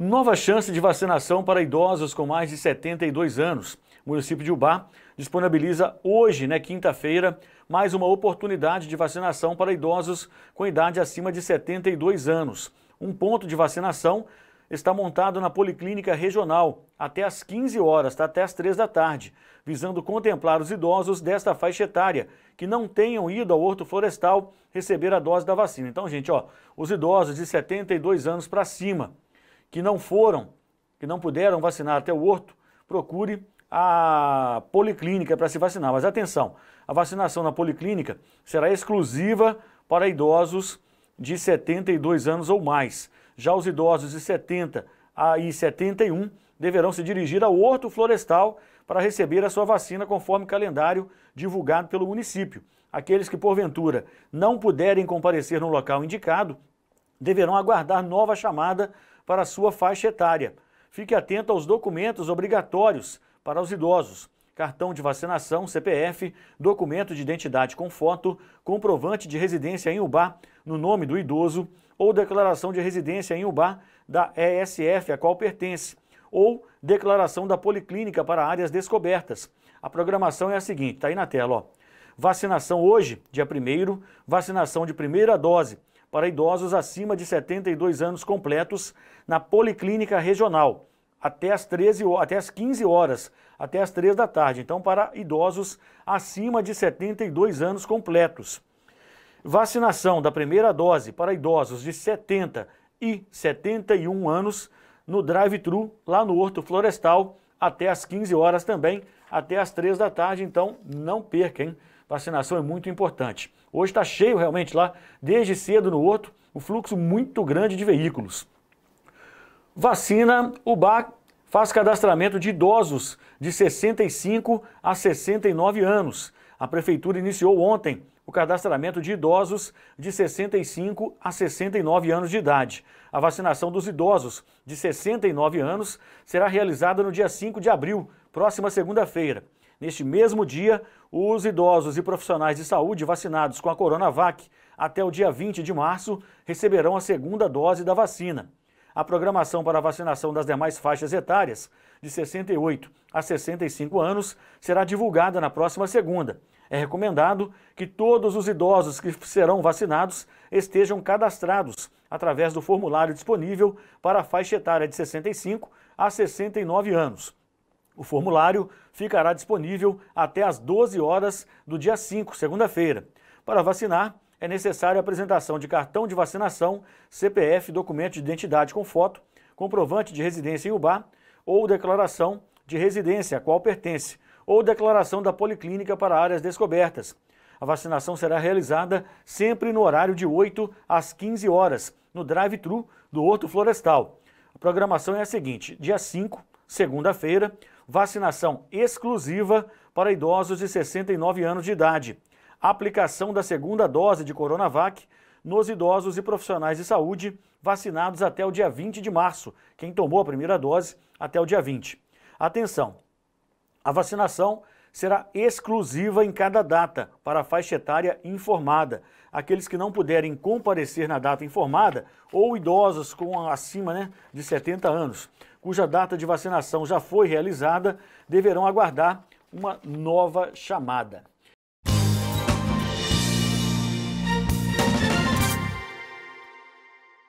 Nova chance de vacinação para idosos com mais de 72 anos. O município de Ubá disponibiliza hoje, né, quinta-feira, mais uma oportunidade de vacinação para idosos com idade acima de 72 anos. Um ponto de vacinação está montado na Policlínica Regional até às 15 horas, tá? até às 3 da tarde, visando contemplar os idosos desta faixa etária que não tenham ido ao Horto Florestal receber a dose da vacina. Então, gente, ó, os idosos de 72 anos para cima que não foram, que não puderam vacinar até o horto, procure a policlínica para se vacinar. Mas atenção, a vacinação na policlínica será exclusiva para idosos de 72 anos ou mais. Já os idosos de 70 a e 71 deverão se dirigir ao Horto Florestal para receber a sua vacina conforme calendário divulgado pelo município. Aqueles que porventura não puderem comparecer no local indicado deverão aguardar nova chamada para sua faixa etária. Fique atento aos documentos obrigatórios para os idosos: cartão de vacinação, CPF, documento de identidade com foto, comprovante de residência em UBA no nome do idoso ou declaração de residência em UBA da ESF a qual pertence ou declaração da policlínica para áreas descobertas. A programação é a seguinte, está aí na tela, ó. Vacinação hoje, dia 1 vacinação de primeira dose para idosos acima de 72 anos completos na Policlínica Regional, até as, 13, até as 15 horas, até as 3 da tarde. Então, para idosos acima de 72 anos completos. Vacinação da primeira dose para idosos de 70 e 71 anos no drive-thru lá no Horto Florestal, até as 15 horas também, até as 3 da tarde. Então, não perca, hein? Vacinação é muito importante. Hoje está cheio realmente lá, desde cedo no outro, um fluxo muito grande de veículos. Vacina, o BAC faz cadastramento de idosos de 65 a 69 anos. A prefeitura iniciou ontem o cadastramento de idosos de 65 a 69 anos de idade. A vacinação dos idosos de 69 anos será realizada no dia 5 de abril, próxima segunda-feira. Neste mesmo dia, os idosos e profissionais de saúde vacinados com a Coronavac até o dia 20 de março receberão a segunda dose da vacina. A programação para a vacinação das demais faixas etárias, de 68 a 65 anos, será divulgada na próxima segunda. É recomendado que todos os idosos que serão vacinados estejam cadastrados através do formulário disponível para a faixa etária de 65 a 69 anos. O formulário ficará disponível até às 12 horas do dia 5, segunda-feira. Para vacinar, é necessária a apresentação de cartão de vacinação, CPF, documento de identidade com foto, comprovante de residência em UBA ou declaração de residência a qual pertence, ou declaração da policlínica para áreas descobertas. A vacinação será realizada sempre no horário de 8 às 15 horas, no drive-thru do Horto Florestal. A programação é a seguinte: dia 5, segunda-feira, vacinação exclusiva para idosos de 69 anos de idade, aplicação da segunda dose de Coronavac nos idosos e profissionais de saúde vacinados até o dia 20 de março, quem tomou a primeira dose até o dia 20. Atenção, a vacinação será exclusiva em cada data para a faixa etária informada. Aqueles que não puderem comparecer na data informada ou idosos com acima né, de 70 anos, cuja data de vacinação já foi realizada, deverão aguardar uma nova chamada.